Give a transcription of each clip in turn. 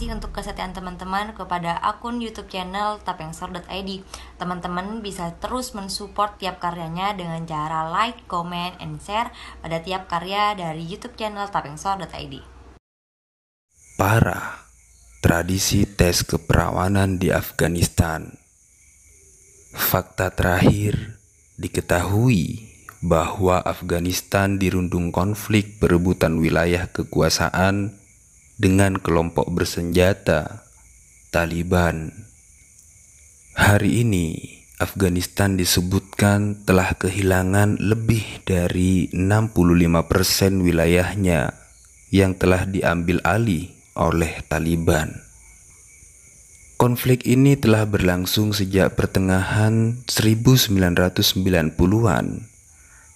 kasih untuk kesetiaan teman-teman kepada akun YouTube channel tapengsor.id. Teman-teman bisa terus mensupport tiap karyanya dengan cara like, comment, and share pada tiap karya dari YouTube channel tapengsor.id. Para tradisi tes keperawanan di Afghanistan. Fakta terakhir diketahui bahwa Afghanistan dirundung konflik perebutan wilayah kekuasaan dengan kelompok bersenjata Taliban. Hari ini, Afghanistan disebutkan telah kehilangan lebih dari 65% wilayahnya yang telah diambil alih oleh Taliban. Konflik ini telah berlangsung sejak pertengahan 1990-an,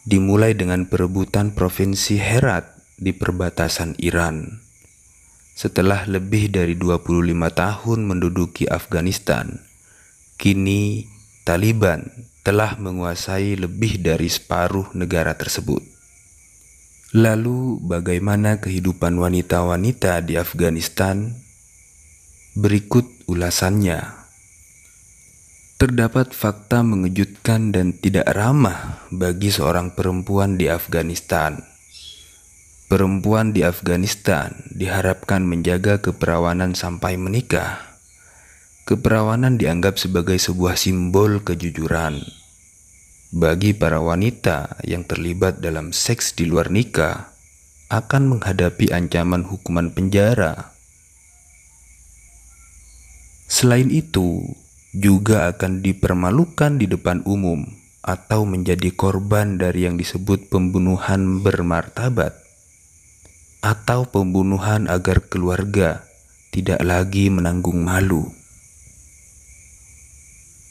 dimulai dengan perebutan provinsi Herat di perbatasan Iran. Setelah lebih dari 25 tahun menduduki Afghanistan, kini Taliban telah menguasai lebih dari separuh negara tersebut. Lalu, bagaimana kehidupan wanita-wanita di Afghanistan? Berikut ulasannya. Terdapat fakta mengejutkan dan tidak ramah bagi seorang perempuan di Afghanistan Perempuan di Afghanistan diharapkan menjaga keperawanan sampai menikah. Keperawanan dianggap sebagai sebuah simbol kejujuran. Bagi para wanita yang terlibat dalam seks di luar nikah, akan menghadapi ancaman hukuman penjara. Selain itu, juga akan dipermalukan di depan umum atau menjadi korban dari yang disebut pembunuhan bermartabat atau pembunuhan agar keluarga tidak lagi menanggung malu.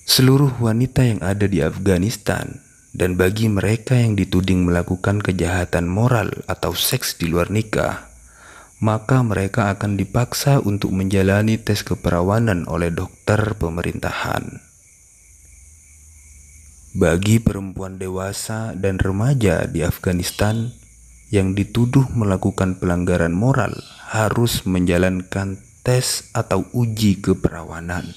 Seluruh wanita yang ada di Afghanistan dan bagi mereka yang dituding melakukan kejahatan moral atau seks di luar nikah, maka mereka akan dipaksa untuk menjalani tes keperawanan oleh dokter pemerintahan. Bagi perempuan dewasa dan remaja di Afghanistan, yang dituduh melakukan pelanggaran moral harus menjalankan tes atau uji keperawanan.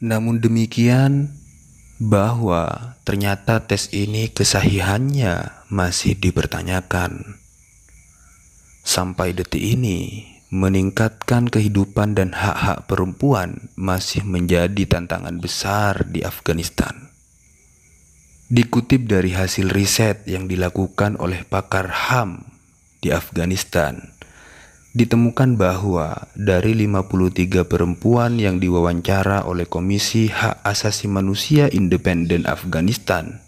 Namun demikian, bahwa ternyata tes ini kesahihannya masih dipertanyakan. Sampai detik ini, meningkatkan kehidupan dan hak-hak perempuan masih menjadi tantangan besar di Afghanistan. Dikutip dari hasil riset yang dilakukan oleh pakar HAM di Afghanistan, ditemukan bahwa dari 53 perempuan yang diwawancara oleh Komisi Hak Asasi Manusia Independen Afghanistan,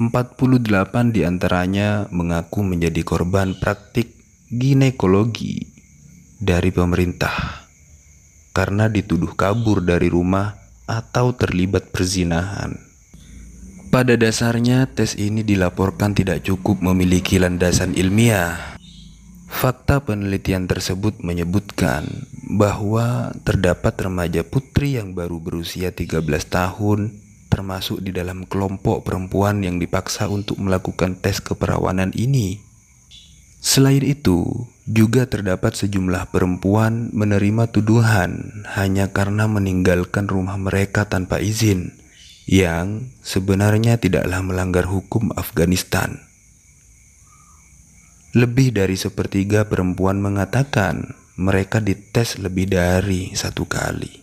48 diantaranya mengaku menjadi korban praktik ginekologi dari pemerintah karena dituduh kabur dari rumah atau terlibat perzinahan. Pada dasarnya, tes ini dilaporkan tidak cukup memiliki landasan ilmiah. Fakta penelitian tersebut menyebutkan bahwa terdapat remaja putri yang baru berusia 13 tahun termasuk di dalam kelompok perempuan yang dipaksa untuk melakukan tes keperawanan ini. Selain itu, juga terdapat sejumlah perempuan menerima tuduhan hanya karena meninggalkan rumah mereka tanpa izin, yang sebenarnya tidaklah melanggar hukum Afghanistan. Lebih dari sepertiga perempuan mengatakan mereka dites lebih dari satu kali.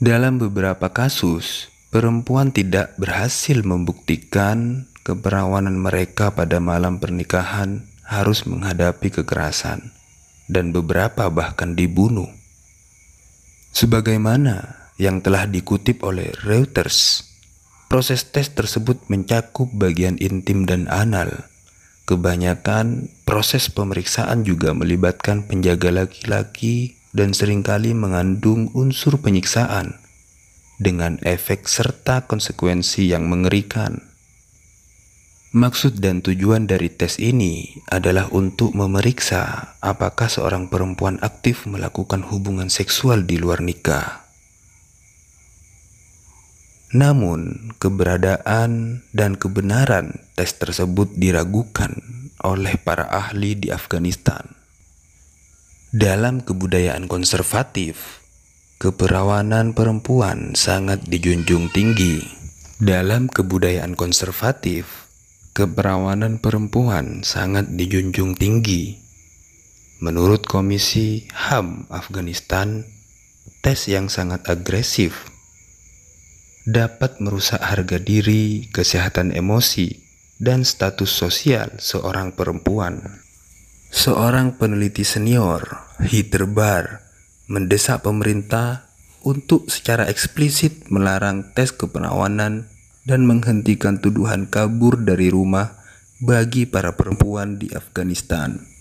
Dalam beberapa kasus, perempuan tidak berhasil membuktikan keperawanan mereka pada malam pernikahan harus menghadapi kekerasan dan beberapa bahkan dibunuh. Sebagaimana yang telah dikutip oleh Reuters, proses tes tersebut mencakup bagian intim dan anal. Kebanyakan proses pemeriksaan juga melibatkan penjaga laki-laki dan seringkali mengandung unsur penyiksaan dengan efek serta konsekuensi yang mengerikan. Maksud dan tujuan dari tes ini adalah untuk memeriksa apakah seorang perempuan aktif melakukan hubungan seksual di luar nikah. Namun, keberadaan dan kebenaran tes tersebut diragukan oleh para ahli di Afghanistan. Dalam kebudayaan konservatif, keperawanan perempuan sangat dijunjung tinggi. Dalam kebudayaan konservatif, keperawanan perempuan sangat dijunjung tinggi. Menurut Komisi HAM Afghanistan, tes yang sangat agresif dapat merusak harga diri, kesehatan emosi, dan status sosial seorang perempuan. Seorang peneliti senior, Heather Bar, mendesak pemerintah untuk secara eksplisit melarang tes keperawanan dan menghentikan tuduhan kabur dari rumah bagi para perempuan di Afghanistan.